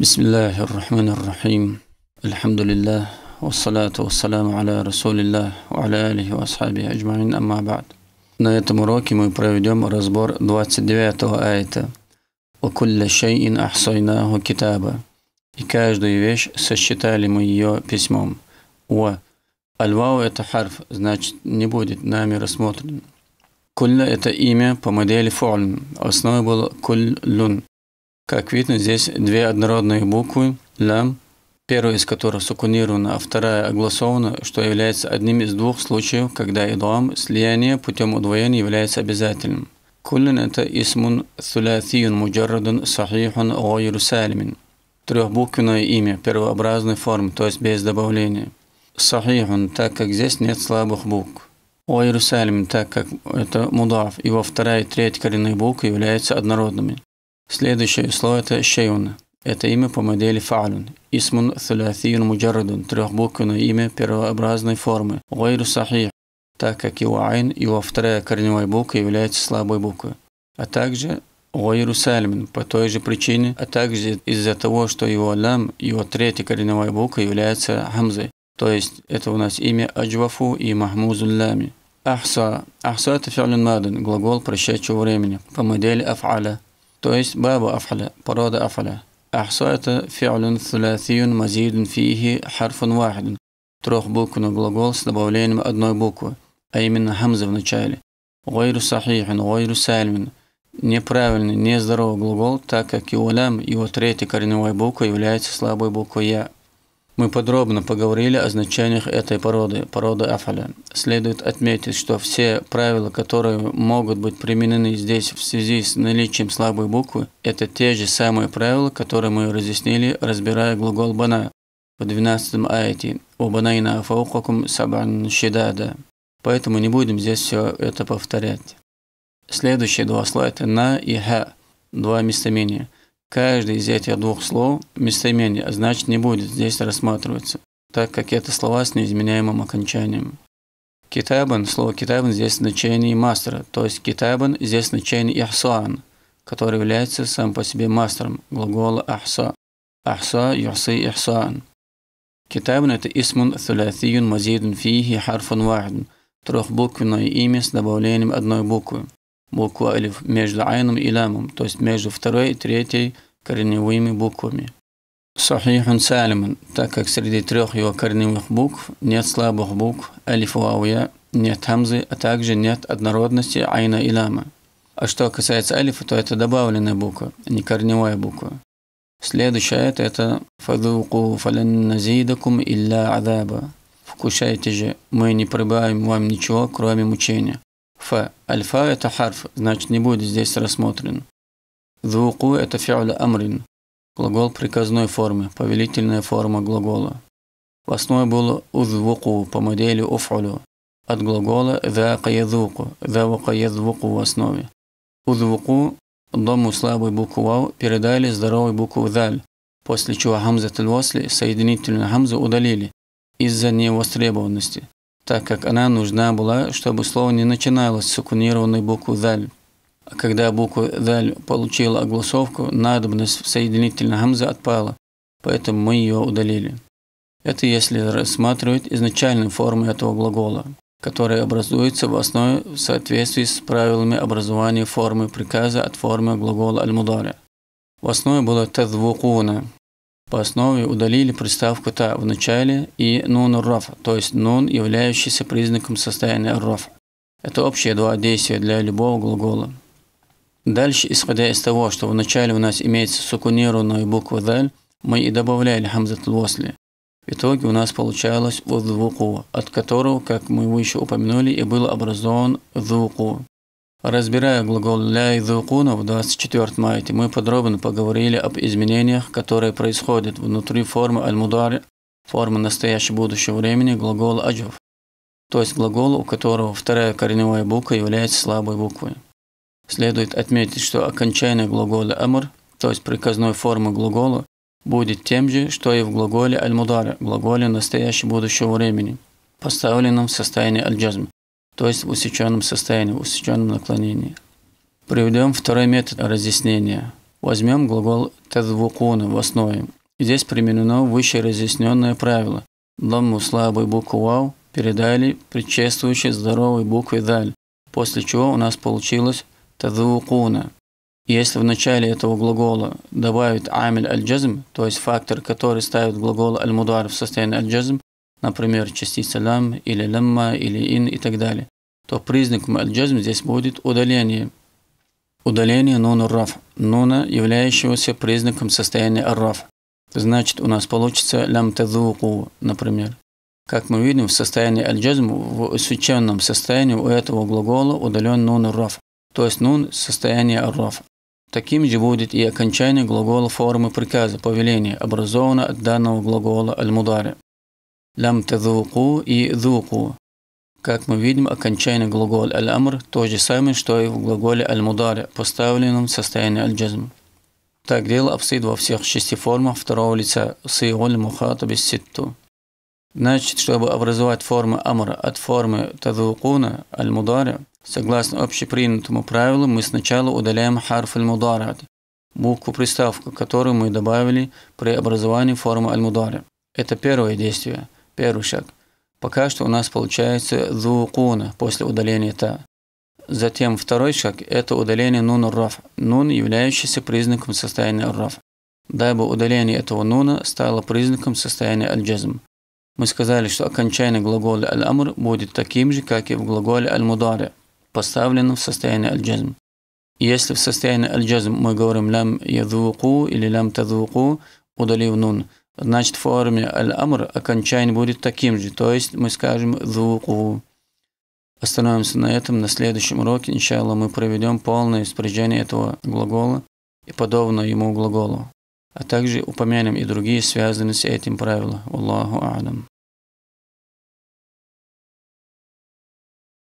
بسم الله الرحمن الرحيم الحمد لله والصلاة والسلام على رسول الله وعلى آله وأصحابه أجمعين أما بعد На этом уроке мы проведем разбор 29 аята «О «Вакулля шейин ахсайнаху китаба» «И каждую вещь сосчитали мы ее письмом». «О» «Альвау» — это харф, значит, не будет нами рассмотрен. «Кулле» — это имя по модели «фу'ль». Основой было «куллюн». Как видно, здесь две однородные буквы «лям», первая из которых сукунирована, а вторая огласована, что является одним из двух случаев, когда идлам слияние путем удвоения является обязательным. Куллин это исмун сулятиюн муджаррадан сахихун гайру салимин. Трехбуквенное имя первообразной формы, то есть без добавления. Сахихун, так как здесь нет слабых букв. О Иерусалим, так как это мудав, его вторая и третья коренные буквы являются однородными. Следующее слово – это «шейун». Это имя по модели фа'лун. Исмун thulathin муджарадун. Трехбуквенное имя первообразной формы. Гайру сахих. Так как его айн, его вторая корневая буква является слабой буквой. А также гайру сальмин по той же причине, а также из-за того, что его лам, его третья корневая буква является хамзой. То есть это у нас имя Аджвафу и Махмузуллами. Ахса. Ахса – это фиалин мадан, глагол прощающего времени, по модели аф'аля. То есть баба афаля, порода афаля. Ахса – это фиалюн сулятиюн мазидун фихи харфун вахидун. Трехбуквенный глагол с добавлением одной буквы, а именно хамза в начале. Гойру сахихин, гойру сальмин. Неправильный, нездоровый глагол, так как и улям, его третья корневая буква является слабой буквой «я». Мы подробно поговорили о значениях этой породы, породы афаля. Следует отметить, что все правила, которые могут быть применены здесь в связи с наличием слабой буквы, это те же самые правила, которые мы разъяснили, разбирая глагол «бана» в 12 аяте «Убанайна фаукакум сабан шидада». Поэтому не будем здесь все это повторять. Следующие два слайда «на» и «ха» – два местоимения – Каждое из этих двух слов местоимение, значит не будет здесь рассматриваться, так как это слова с неизменяемым окончанием. Китабан, слово китабан здесь значение мастера, то есть китабан здесь значение ихсуан, который является сам по себе мастером глагола ахса. Ахса, юрсы, ихсуан. Китабан это исмун thulatiyun мазидун фихи харфун вахдун, трехбуквенное имя с добавлением одной буквы буква алиф между айном и ламом, то есть между второй и третьей корневыми буквами. Сахихун салиман, так как среди трех его корневых букв нет слабых букв алиф вауя, нет хамзы, а также нет однородности айна и лама. А что касается алифа, то это добавленная буква, а не корневая буква. Следующая аят это «Фадуку фалан назидакум илля адаба». «Вкушайте же, мы не прибавим вам ничего, кроме мучения». Фа. Альфа – это харф, значит не будет здесь рассмотрен. Звуку – это фи'ля амрин. Глагол приказной формы, повелительная форма глагола. В основе было узвуку по модели уфулю. От глагола «зака язуку», «завака язуку» в основе. Узвуку дому слабой буквы «вау» передали здоровой букву «заль», после чего хамза тельвосли соединительную хамзу удалили из-за невостребованности так как она нужна была, чтобы слово не начиналось с окунированной буквы «даль». А когда буква «даль» получила огласовку, надобность в соединительной «хамзе» отпала, поэтому мы ее удалили. Это если рассматривать изначальные формы этого глагола, которые образуются в основе в соответствии с правилами образования формы приказа от формы глагола «аль-мударе». В основе было «тазвукуна», по основе удалили приставку «та» в начале и «нун раф», то есть «нун», являющийся признаком состояния раф. Это общие два действия для любого глагола. Дальше, исходя из того, что в начале у нас имеется сукунированная буква «даль», мы и добавляли хамзат восли. В итоге у нас получалось «взвуку», от которого, как мы выше упомянули, и был образован «звуку». Разбирая глагол ляйдукуна в 24 майте, мы подробно поговорили об изменениях, которые происходят внутри формы аль формы настоящего будущего времени глагола «аджов», то есть глагола, у которого вторая корневая буква является слабой буквой. Следует отметить, что окончание глагола «амр», то есть приказной формы глагола, будет тем же, что и в глаголе аль глаголе настоящего будущего времени, поставленном в состоянии аль то есть в усеченном состоянии, в усеченном наклонении. Приведем второй метод разъяснения. Возьмем глагол «тадвукуна» в основе. Здесь применено выше разъясненное правило. Ламму слабой букву «вау» передали предшествующей здоровой букве «даль», после чего у нас получилось «тадвукуна». Если в начале этого глагола добавить амиль аль-джазм, то есть фактор, который ставит глагол аль-мудар в состояние аль-джазм, например, частица лам или лямма или ин и так далее, то признак мальджазм здесь будет удаление. Удаление нуна раф, нуна, являющегося признаком состояния арраф. Значит, у нас получится лям тадуку, например. Как мы видим, в состоянии аль-джазм, в священном состоянии у этого глагола удален нун раф, то есть нун – состояние арраф. Таким же будет и окончание глагола формы приказа, повеления, образовано от данного глагола аль-мудари лям тазуку и зуку. Как мы видим, окончание глагола аль-амр то же самое, что и в глаголе аль-мударе, поставленном в состоянии аль-джазм. Так дело обстоит во всех шести формах второго лица сиголь мухатаби ситту. Значит, чтобы образовать формы амра от формы тадукуна аль-мударе, согласно общепринятому правилу, мы сначала удаляем харф аль-мударат, букву-приставку, которую мы добавили при образовании формы аль-мударе. Это первое действие первый шаг. Пока что у нас получается «зукуна» после удаления «та». Затем второй шаг – это удаление нуна раф, нун, являющийся признаком состояния раф, дабы удаление этого нуна стало признаком состояния аль-джазм. Мы сказали, что окончание глагола аль-амр будет таким же, как и в глаголе аль-мударе, поставленном в состояние аль-джазм. Если в состоянии аль-джазм мы говорим «лям ядуку» или «лям тадуку», удалив нун, Значит, в форме аль-амр окончание будет таким же. То есть мы скажем «зуку». Остановимся на этом. На следующем уроке, иншалла, мы проведем полное испражение этого глагола и подобно ему глаголу. А также упомянем и другие связанные с этим правила. Аллаху Алям.